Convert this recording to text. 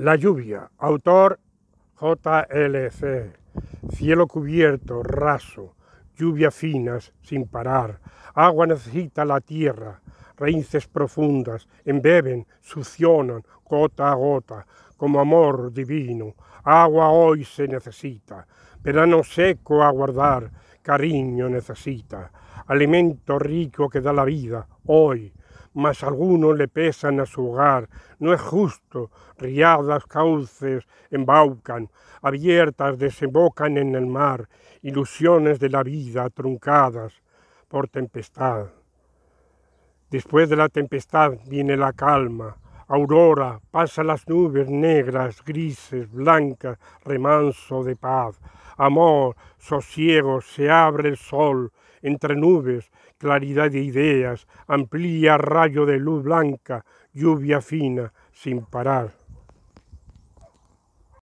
La lluvia, autor JLC. Cielo cubierto, raso, lluvia finas, sin parar. Agua necesita la tierra, raíces profundas, embeben, succionan, gota a gota, como amor divino. Agua hoy se necesita, verano seco a guardar, cariño necesita. Alimento rico que da la vida, hoy mas algunos le pesan a su hogar. No es justo, riadas, cauces embaucan, abiertas desembocan en el mar, ilusiones de la vida truncadas por tempestad. Después de la tempestad viene la calma, aurora, pasa las nubes negras, grises, blancas, remanso de paz, amor, sosiego, se abre el sol, entre nubes, claridad de ideas, amplía rayo de luz blanca, lluvia fina, sin parar.